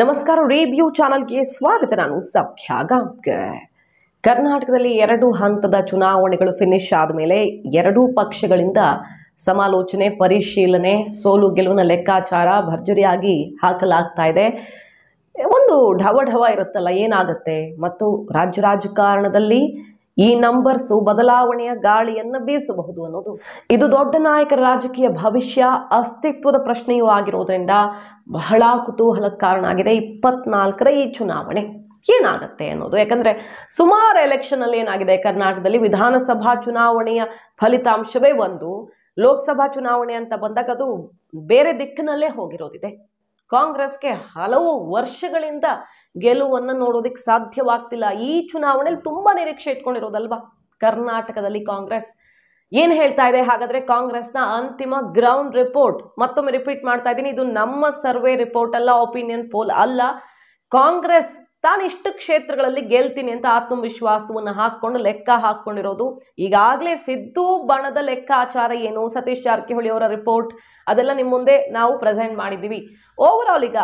ನಮಸ್ಕಾರ ರೇಬಿಯೋ ಚಾನಲ್ಗೆ ಸ್ವಾಗತ ನಾನು ಸಖ್ಯ ಕರ್ನಾಟಕದಲ್ಲಿ ಎರಡು ಹಂತದ ಚುನಾವಣೆಗಳು ಫಿನಿಶ್ ಆದಮೇಲೆ ಎರಡೂ ಪಕ್ಷಗಳಿಂದ ಸಮಾಲೋಚನೆ ಪರಿಶೀಲನೆ ಸೋಲು ಗೆಲುವಿನ ಲೆಕ್ಕಾಚಾರ ಭರ್ಜರಿಯಾಗಿ ಹಾಕಲಾಗ್ತಾ ಇದೆ ಒಂದು ಢವ ಢವ ಇರುತ್ತಲ್ಲ ಏನಾಗುತ್ತೆ ಮತ್ತು ರಾಜ್ಯ ರಾಜಕಾರಣದಲ್ಲಿ ಈ ನಂಬರ್ಸು ಬದಲಾವಣೆಯ ಗಾಳಿಯನ್ನು ಬೀಸಬಹುದು ಅನ್ನೋದು ಇದು ದೊಡ್ಡ ನಾಯಕರ ರಾಜಕೀಯ ಭವಿಷ್ಯ ಅಸ್ತಿತ್ವದ ಪ್ರಶ್ನೆಯೂ ಆಗಿರೋದ್ರಿಂದ ಬಹಳ ಕುತೂಹಲಕ್ಕೆ ಕಾರಣ ಆಗಿದೆ ಇಪ್ಪತ್ನಾಲ್ಕರ ಈ ಚುನಾವಣೆ ಏನಾಗುತ್ತೆ ಅನ್ನೋದು ಯಾಕಂದ್ರೆ ಸುಮಾರು ಎಲೆಕ್ಷನಲ್ಲಿ ಏನಾಗಿದೆ ಕರ್ನಾಟಕದಲ್ಲಿ ವಿಧಾನಸಭಾ ಚುನಾವಣೆಯ ಫಲಿತಾಂಶವೇ ಒಂದು ಲೋಕಸಭಾ ಚುನಾವಣೆ ಅಂತ ಬಂದಾಗ ಅದು ಬೇರೆ ದಿಕ್ಕಿನಲ್ಲೇ ಹೋಗಿರೋದಿದೆ ಕಾಂಗ್ರೆಸ್ಗೆ ಹಲವು ವರ್ಷಗಳಿಂದ ಗೆಲುವನ್ನು ನೋಡೋದಕ್ಕೆ ಸಾಧ್ಯವಾಗ್ತಿಲ್ಲ ಈ ಚುನಾವಣೆಯಲ್ಲಿ ತುಂಬ ನಿರೀಕ್ಷೆ ಇಟ್ಕೊಂಡಿರೋದಲ್ವಾ ಕರ್ನಾಟಕದಲ್ಲಿ ಕಾಂಗ್ರೆಸ್ ಏನು ಹೇಳ್ತಾ ಇದೆ ಹಾಗಾದರೆ ಕಾಂಗ್ರೆಸ್ನ ಅಂತಿಮ ಗ್ರೌಂಡ್ ರಿಪೋರ್ಟ್ ಮತ್ತೊಮ್ಮೆ ರಿಪೀಟ್ ಮಾಡ್ತಾ ಇದ್ದೀನಿ ಇದು ನಮ್ಮ ಸರ್ವೆ ರಿಪೋರ್ಟ್ ಅಲ್ಲ ಒಪಿನಿಯನ್ ಪೋಲ್ ಅಲ್ಲ ಕಾಂಗ್ರೆಸ್ ತಾನು ಇಷ್ಟು ಕ್ಷೇತ್ರಗಳಲ್ಲಿ ಗೆಲ್ತೀನಿ ಅಂತ ಆತ್ಮವಿಶ್ವಾಸವನ್ನು ಹಾಕ್ಕೊಂಡು ಲೆಕ್ಕ ಹಾಕ್ಕೊಂಡಿರೋದು ಈಗಾಗಲೇ ಸಿದ್ದು ಬಣದ ಲೆಕ್ಕಾಚಾರ ಏನು ಸತೀಶ್ ಜಾರಕಿಹೊಳಿ ಅವರ ರಿಪೋರ್ಟ್ ಅದೆಲ್ಲ ನಿಮ್ಮ ಮುಂದೆ ನಾವು ಪ್ರೆಸೆಂಟ್ ಮಾಡಿದ್ದೀವಿ ಓವರ್ ಆಲ್ ಈಗ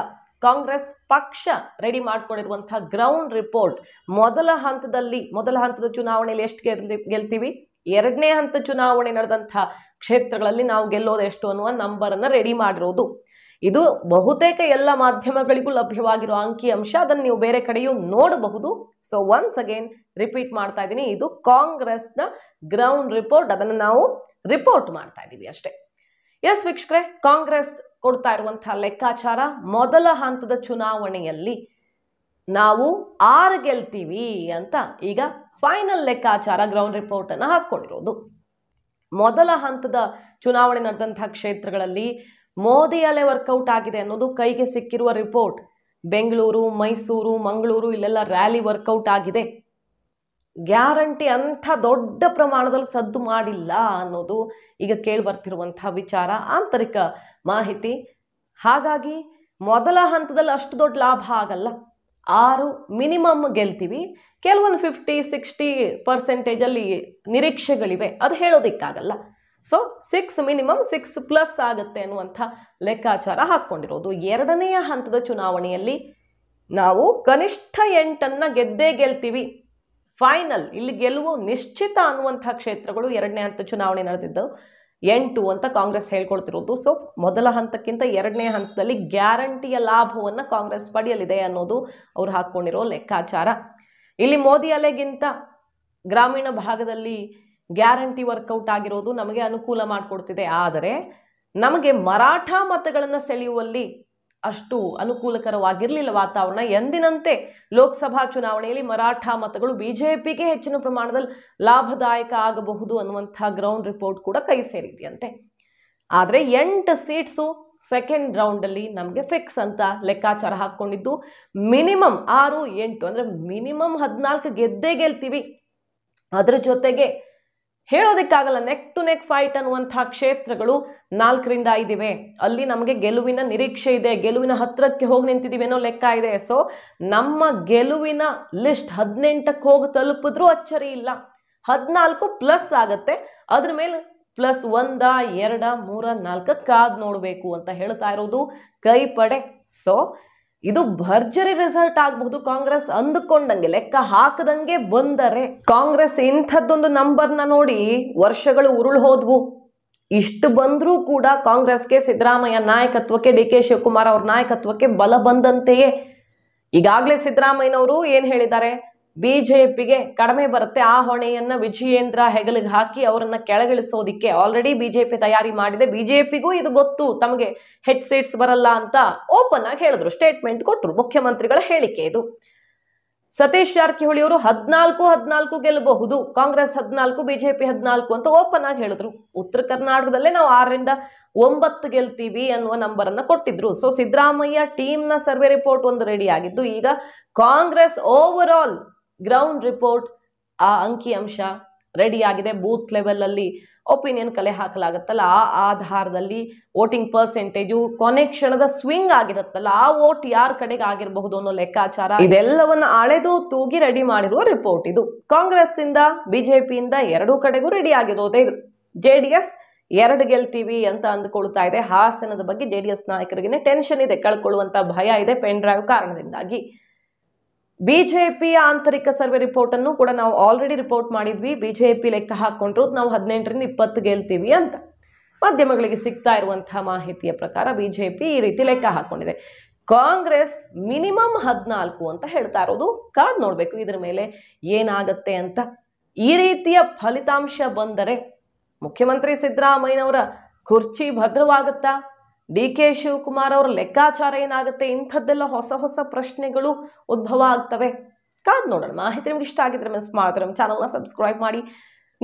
ಕಾಂಗ್ರೆಸ್ ಪಕ್ಷ ರೆಡಿ ಮಾಡ್ಕೊಂಡಿರುವಂತಹ ಗ್ರೌಂಡ್ ರಿಪೋರ್ಟ್ ಮೊದಲ ಹಂತದಲ್ಲಿ ಮೊದಲ ಹಂತದ ಚುನಾವಣೆಯಲ್ಲಿ ಎಷ್ಟು ಗೆಲ್ ಗೆಲ್ತೀವಿ ಎರಡನೇ ಹಂತ ಚುನಾವಣೆ ನಡೆದಂತಹ ಕ್ಷೇತ್ರಗಳಲ್ಲಿ ನಾವು ಗೆಲ್ಲೋದು ಎಷ್ಟು ಅನ್ನುವ ನಂಬರನ್ನು ರೆಡಿ ಮಾಡಿರೋದು ಇದು ಬಹುತೇಕ ಎಲ್ಲ ಮಾಧ್ಯಮಗಳಿಗೂ ಅಂಕಿ ಅಂಶ ಅದನ್ನು ನೀವು ಬೇರೆ ಕಡೆಯೂ ನೋಡಬಹುದು ಸೊ ಒನ್ಸ್ ಅಗೇನ್ ರಿಪೀಟ್ ಮಾಡ್ತಾ ಇದ್ದೀನಿ ಇದು ಕಾಂಗ್ರೆಸ್ನ ಗ್ರೌಂಡ್ ರಿಪೋರ್ಟ್ ಅದನ್ನು ನಾವು ರಿಪೋರ್ಟ್ ಮಾಡ್ತಾ ಇದ್ದೀವಿ ಅಷ್ಟೇ ಎಸ್ ವೀಕ್ಷಕರೇ ಕಾಂಗ್ರೆಸ್ ಕೊಡ್ತಾ ಇರುವಂತಹ ಲೆಕ್ಕಾಚಾರ ಮೊದಲ ಹಂತದ ಚುನಾವಣೆಯಲ್ಲಿ ನಾವು ಆರು ಗೆಲ್ತೀವಿ ಅಂತ ಈಗ ಫೈನಲ್ ಲೆಕ್ಕಾಚಾರ ಗ್ರೌಂಡ್ ರಿಪೋರ್ಟನ್ನು ಹಾಕ್ಕೊಂಡಿರೋದು ಮೊದಲ ಹಂತದ ಚುನಾವಣೆ ನಡೆದಂತಹ ಕ್ಷೇತ್ರಗಳಲ್ಲಿ ಮೋದಿ ಅಲೆ ವರ್ಕೌಟ್ ಆಗಿದೆ ಅನ್ನೋದು ಕೈಗೆ ಸಿಕ್ಕಿರುವ ರಿಪೋರ್ಟ್ ಬೆಂಗಳೂರು ಮೈಸೂರು ಮಂಗಳೂರು ಇಲ್ಲೆಲ್ಲ ರ್ಯಾಲಿ ವರ್ಕೌಟ್ ಆಗಿದೆ ಗ್ಯಾರಂಟಿ ಅಂಥ ದೊಡ್ಡ ಪ್ರಮಾಣದಲ್ಲಿ ಸದ್ದು ಮಾಡಿಲ್ಲ ಅನ್ನೋದು ಈಗ ಕೇಳಿ ಬರ್ತಿರುವಂಥ ವಿಚಾರ ಆಂತರಿಕ ಮಾಹಿತಿ ಹಾಗಾಗಿ ಮೊದಲ ಹಂತದಲ್ಲಿ ಅಷ್ಟು ದೊಡ್ಡ ಲಾಭ ಆಗಲ್ಲ ಆರು ಮಿನಿಮಮ್ ಗೆಲ್ತೀವಿ ಕೆಲವೊಂದು ಫಿಫ್ಟಿ ಸಿಕ್ಸ್ಟಿ ಪರ್ಸೆಂಟೇಜಲ್ಲಿ ನಿರೀಕ್ಷೆಗಳಿವೆ ಅದು ಹೇಳೋದಕ್ಕಾಗಲ್ಲ so six minimum six plus ಆಗುತ್ತೆ ಅನ್ನುವಂಥ ಲೆಕ್ಕಾಚಾರ ಹಾಕ್ಕೊಂಡಿರೋದು ಎರಡನೆಯ ಹಂತದ ಚುನಾವಣೆಯಲ್ಲಿ ನಾವು ಕನಿಷ್ಠ ಎಂಟನ್ನು ಗೆದ್ದೇ ಗೆಲ್ತೀವಿ ಫೈನಲ್ ಇಲ್ಲಿ ಗೆಲುವು ನಿಶ್ಚಿತ ಅನ್ನುವಂಥ ಕ್ಷೇತ್ರಗಳು ಎರಡನೇ ಹಂತ ಚುನಾವಣೆ ನಡೆದಿದ್ದವು ಎಂಟು ಅಂತ ಕಾಂಗ್ರೆಸ್ ಹೇಳ್ಕೊಳ್ತಿರೋದು ಸೊ ಮೊದಲ ಹಂತಕ್ಕಿಂತ ಎರಡನೇ ಹಂತದಲ್ಲಿ ಗ್ಯಾರಂಟಿಯ ಲಾಭವನ್ನು ಕಾಂಗ್ರೆಸ್ ಪಡೆಯಲಿದೆ ಅನ್ನೋದು ಅವರು ಹಾಕ್ಕೊಂಡಿರೋ ಲೆಕ್ಕಾಚಾರ ಇಲ್ಲಿ ಮೋದಿ ಅಲೆಗಿಂತ ಗ್ರಾಮೀಣ ಭಾಗದಲ್ಲಿ ಗ್ಯಾರಂಟಿ ವರ್ಕೌಟ್ ಆಗಿರೋದು ನಮಗೆ ಅನುಕೂಲ ಮಾಡಿಕೊಡ್ತಿದೆ ಆದರೆ ನಮಗೆ ಮರಾಠ ಮತಗಳನ್ನು ಸೆಳೆಯುವಲ್ಲಿ ಅಷ್ಟು ಅನುಕೂಲಕರವಾಗಿರಲಿಲ್ಲ ವಾತಾವರಣ ಎಂದಿನಂತೆ ಲೋಕಸಭಾ ಚುನಾವಣೆಯಲ್ಲಿ ಮರಾಠ ಮತಗಳು ಬಿ ಜೆ ಪಿಗೆ ಹೆಚ್ಚಿನ ಪ್ರಮಾಣದಲ್ಲಿ ಲಾಭದಾಯಕ ಆಗಬಹುದು ಅನ್ನುವಂಥ ಗ್ರೌಂಡ್ ರಿಪೋರ್ಟ್ ಕೂಡ ಕೈ ಸೇರಿದೆಯಂತೆ ಆದರೆ ಎಂಟು ಸೀಟ್ಸು ಸೆಕೆಂಡ್ ರೌಂಡಲ್ಲಿ ನಮಗೆ ಫಿಕ್ಸ್ ಅಂತ ಲೆಕ್ಕಾಚಾರ ಹಾಕ್ಕೊಂಡಿದ್ದು ಮಿನಿಮಮ್ ಆರು ಎಂಟು ಅಂದರೆ ಮಿನಿಮಮ್ ಹದಿನಾಲ್ಕು ಗೆದ್ದೇ ಗೆಲ್ತೀವಿ ಅದರ ಜೊತೆಗೆ ಹೇಳೋದಕ್ಕಾಗಲ್ಲ ನೆಕ್ ಟು ನೆಕ್ ಫೈಟ್ ಅನ್ನುವಂತಹ ಕ್ಷೇತ್ರಗಳು ನಾಲ್ಕರಿಂದ ಐದಿವೆ ಅಲ್ಲಿ ನಮಗೆ ಗೆಲುವಿನ ನಿರೀಕ್ಷೆ ಇದೆ ಗೆಲುವಿನ ಹತ್ತಿರಕ್ಕೆ ಹೋಗಿ ನಿಂತಿದ್ದೀವಿ ಅನ್ನೋ ಲೆಕ್ಕ ಇದೆ ಸೊ ನಮ್ಮ ಗೆಲುವಿನ ಲಿಸ್ಟ್ ಹದಿನೆಂಟಕ್ಕೆ ಹೋಗಿ ತಲುಪಿದ್ರೂ ಅಚ್ಚರಿ ಇಲ್ಲ ಹದಿನಾಲ್ಕು ಪ್ಲಸ್ ಆಗುತ್ತೆ ಅದ್ರ ಮೇಲೆ ಪ್ಲಸ್ ಒಂದ ಎರಡ ಮೂರ ನಾಲ್ಕ ಕಾದ್ ನೋಡಬೇಕು ಅಂತ ಹೇಳ್ತಾ ಇರೋದು ಕೈ ಪಡೆ ಸೊ ಇದು ಭರ್ಜರಿ ರಿಸಲ್ಟ್ ಆಗಬಹುದು ಕಾಂಗ್ರೆಸ್ ಅಂದುಕೊಂಡಂಗೆ ಲೆಕ್ಕ ಹಾಕದಂಗೆ ಬಂದರೆ ಕಾಂಗ್ರೆಸ್ ಇಂಥದ್ದೊಂದು ನಂಬರ್ನ ನೋಡಿ ವರ್ಷಗಳು ಉರುಳು ಹೋದ್ವು ಇಷ್ಟು ಬಂದರೂ ಕೂಡ ಕಾಂಗ್ರೆಸ್ಗೆ ಸಿದ್ದರಾಮಯ್ಯ ನಾಯಕತ್ವಕ್ಕೆ ಡಿ ಕೆ ಶಿವಕುಮಾರ್ ಅವ್ರ ನಾಯಕತ್ವಕ್ಕೆ ಬಲ ಬಂದಂತೆಯೇ ಈಗಾಗಲೇ ಸಿದ್ದರಾಮಯ್ಯನವರು ಏನು ಹೇಳಿದ್ದಾರೆ ಬಿ ಜೆ ಪಿಗೆ ಕಡಿಮೆ ಬರುತ್ತೆ ಆ ಹೊಣೆಯನ್ನು ವಿಜಯೇಂದ್ರ ಹೆಗಲಿಗೆ ಹಾಕಿ ಅವರನ್ನು ಕೆಳಗಿಳಿಸೋದಿಕ್ಕೆ ಆಲ್ರೆಡಿ ಬಿ ಜೆ ಪಿ ತಯಾರಿ ಮಾಡಿದೆ ಬಿ ಜೆ ಪಿಗೂ ಇದು ಗೊತ್ತು ತಮಗೆ ಹೆಡ್ ಸೀಟ್ಸ್ ಬರಲ್ಲ ಅಂತ ಓಪನ್ ಆಗಿ ಹೇಳಿದ್ರು ಸ್ಟೇಟ್ಮೆಂಟ್ ಕೊಟ್ಟರು ಮುಖ್ಯಮಂತ್ರಿಗಳ ಹೇಳಿಕೆ ಇದು ಸತೀಶ್ ಜಾರಕಿಹೊಳಿ ಅವರು ಹದಿನಾಲ್ಕು ಹದಿನಾಲ್ಕು ಗೆಲ್ಲಬಹುದು ಕಾಂಗ್ರೆಸ್ ಹದಿನಾಲ್ಕು ಬಿಜೆಪಿ ಹದಿನಾಲ್ಕು ಅಂತ ಓಪನ್ ಆಗಿ ಹೇಳಿದ್ರು ಉತ್ತರ ಕರ್ನಾಟಕದಲ್ಲೇ ನಾವು ಆರರಿಂದ ಒಂಬತ್ತು ಗೆಲ್ತೀವಿ ಅನ್ನುವ ನಂಬರ್ ಅನ್ನ ಕೊಟ್ಟಿದ್ರು ಸೊ ಸಿದ್ದರಾಮಯ್ಯ ಟೀಮ್ನ ಸರ್ವೆ ರಿಪೋರ್ಟ್ ಒಂದು ರೆಡಿ ಆಗಿದ್ದು ಈಗ Congress over all ground report ಆ ಅಂಕಿಅಂಶ ರೆಡಿಯಾಗಿದೆ ಬೂತ್ ಅಲ್ಲಿ ಒಪಿನಿಯನ್ ಕಲೆ ಹಾಕಲಾಗುತ್ತಲ್ಲ ಆ ಆಧಾರದಲ್ಲಿ ವೋಟಿಂಗ್ ಪರ್ಸೆಂಟೇಜು ಕೊನೆ ಕ್ಷಣದ ಸ್ವಿಂಗ್ ಆಗಿರುತ್ತಲ್ಲ ಆ ವೋಟ್ ಯಾರ ಕಡೆಗೆ ಆಗಿರಬಹುದು ಅನ್ನೋ ಲೆಕ್ಕಾಚಾರ ಇದೆಲ್ಲವನ್ನು ಅಳೆದು ತೂಗಿ ರೆಡಿ ಮಾಡಿರುವ ರಿಪೋರ್ಟ್ ಇದು ಕಾಂಗ್ರೆಸ್ ಇಂದ ಬಿಜೆಪಿಯಿಂದ ಎರಡೂ ಕಡೆಗೂ ರೆಡಿ ಆಗಿರೋದೇ ಇದು ಜೆ ಡಿ ಎಸ್ ಎರಡು ಗೆಲ್ತೀವಿ ಅಂತ ಅಂದುಕೊಳ್ತಾ ಇದೆ ಹಾಸನದ ಬಗ್ಗೆ ಜೆ ಡಿ ಎಸ್ ನಾಯಕರಿಗೆ ಟೆನ್ಷನ್ ಇದೆ ಕಳ್ಕೊಳ್ಳುವಂತ ಭಯ ಇದೆ ಪೆನ್ ಡ್ರೈವ್ ಕಾರಣದಿಂದಾಗಿ ಬಿಜೆಪಿ ಆಂತರಿಕ ಸರ್ವೆ ರಿಪೋರ್ಟ್ ಅನ್ನು ಕೂಡ ನಾವು ಆಲ್ರೆಡಿ ರಿಪೋರ್ಟ್ ಮಾಡಿದ್ವಿ ಬಿಜೆಪಿ ಲೆಕ್ಕ ಹಾಕೊಂಡ್ರು ನಾವು ಹದಿನೆಂಟರಿಂದ ಇಪ್ಪತ್ತು ಗೆಲ್ತೀವಿ ಅಂತ ಮಾಧ್ಯಮಗಳಿಗೆ ಸಿಗ್ತಾ ಇರುವಂತಹ ಮಾಹಿತಿಯ ಪ್ರಕಾರ ಬಿಜೆಪಿ ಈ ರೀತಿ ಲೆಕ್ಕ ಹಾಕೊಂಡಿದೆ ಕಾಂಗ್ರೆಸ್ ಮಿನಿಮಮ್ ಹದಿನಾಲ್ಕು ಅಂತ ಹೇಳ್ತಾ ಇರೋದು ಕಾದ್ ನೋಡಬೇಕು ಇದರ ಮೇಲೆ ಏನಾಗತ್ತೆ ಅಂತ ಈ ರೀತಿಯ ಫಲಿತಾಂಶ ಬಂದರೆ ಮುಖ್ಯಮಂತ್ರಿ ಸಿದ್ದರಾಮಯ್ಯನವರ ಕುರ್ಚಿ ಭದ್ರವಾಗುತ್ತಾ ಡಿ ಕೆ ಶಿವಕುಮಾರ್ ಅವರ ಲೆಕ್ಕಾಚಾರ ಏನಾಗುತ್ತೆ ಇಂಥದ್ದೆಲ್ಲ ಹೊಸ ಹೊಸ ಪ್ರಶ್ನೆಗಳು ಉದ್ಭವ ಆಗ್ತವೆ ಕಾದ್ ನೋಡೋಣ ಮಾಹಿತಿ ನಿಮ್ಗೆ ಇಷ್ಟ ಆಗಿದ್ರೆ ಮಿಸ್ ಮಾಡಿದ್ರೆ ನಮ್ಮ ಚಾನಲ್ನ ಸಬ್ಸ್ಕ್ರೈಬ್ ಮಾಡಿ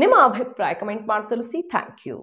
ನಿಮ್ಮ ಅಭಿಪ್ರಾಯ ಕಮೆಂಟ್ ಮಾಡಿ ತಿಳಿಸಿ ಥ್ಯಾಂಕ್ ಯು